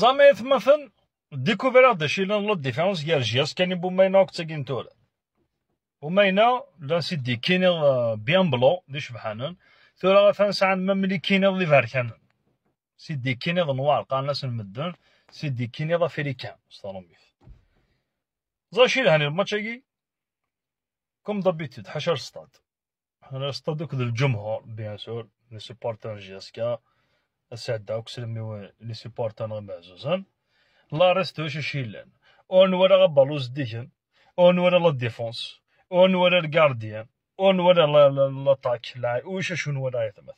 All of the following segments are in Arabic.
زعما ثمثن ديكوفيرا دي شي لون لا ديفيرونس ديال جياس كاين بومينا كتاكين تورا وماينا لا سيدي كاين بيان بلو دي شبحانن ثورا غفان ساعان ما ملي كاين لي فاركان سيدي كاين نوار ناس المدن سيدي كاين افريكان زا شي لهاني الماتشاكي كوم دابيتود حشر سطاد هنا سطاد دوك الجمهور بيان سور لي سوبورتر جياسكا اسعداك سلمي لي انا معزوزان لا ريست واش اش اون ولا غبالوز ديجن اون ولا لا ديفونس اون ولا الكارديان اون ولا لا لا لا تاك واش شنو ولا يتمث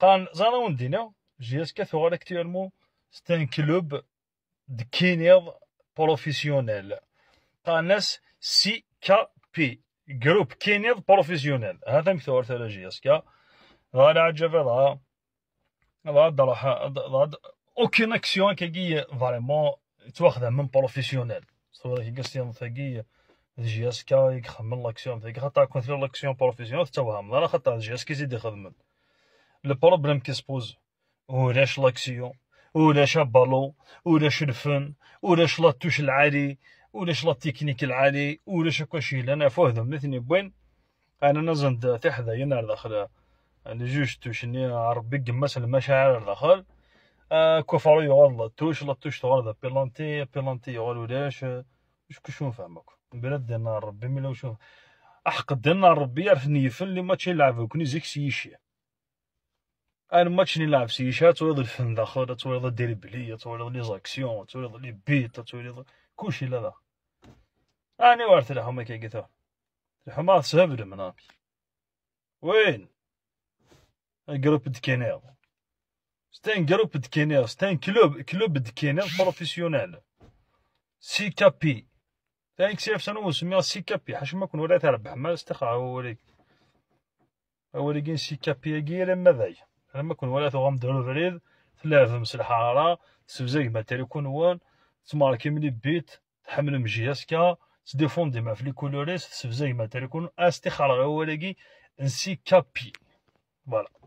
قان زانا وندينا جي اس كثر اكتيرمون ستان كلوب دكينيض بروفيسيونيل ناس سي كا بي جروب كينيض بروفيسيونيل هذا مثور ثلاجي كا غالا عجب ضا غاد راح غاد اوكين اكسيون كي فريمون تواخذها من بروفيسيونيل صور كي قصيان ثقي جي اس كا يخمم لاكسيون ثقي خاطر كون ثير لاكسيون بروفيسيونيل توهم لا خاطر جي اس كي يزيد يخدم لو بروبليم كي سبوز ولاش لاكسيون ولاش بالو ولاش الفن ولاش لا توش العالي ولاش لا تكنيك العالي ولاش هكا شي لان فوه ذم مثني بوين انا نزند تحدا ينار داخل توش يعني توشني ربي قمس المشاعر الداخل آه كفر يغال توش لا توش تغلط بيلانتي بيلانتي يغال ولاش شكون كشون فهمك بلاد دينا ربي ملا وشوف احق دينا ربي يعرف نيفن اللي ماتش يلعب وكني زيك سيشي انا ماتش نلعب سيشا تويض الفن داخل تويض الدريبلي تويض لي زاكسيون تويض لي بيت تويض كلشي لا لا انا وارث لهم كي قلتها الحماس سهبل من وين un groupe de Kenner. C'est un groupe de Kenner, c'est un club, club de Kenner بروفيسيونيل سي كابي ثاني كسير في سنة سميها سي كابي حاش ما كون ولات تربح ما استخا وليك ولكن سي كابي كي ما ذاي لما كون ولات تغام دولو فريد ثلاث مس الحرارة سوزاي ما كون وان تماركي ملي بيت تحمل مجياسكا تديفوندي ما في لي كولوريس سوزاي ما كون استخا ان نسي كابي فوالا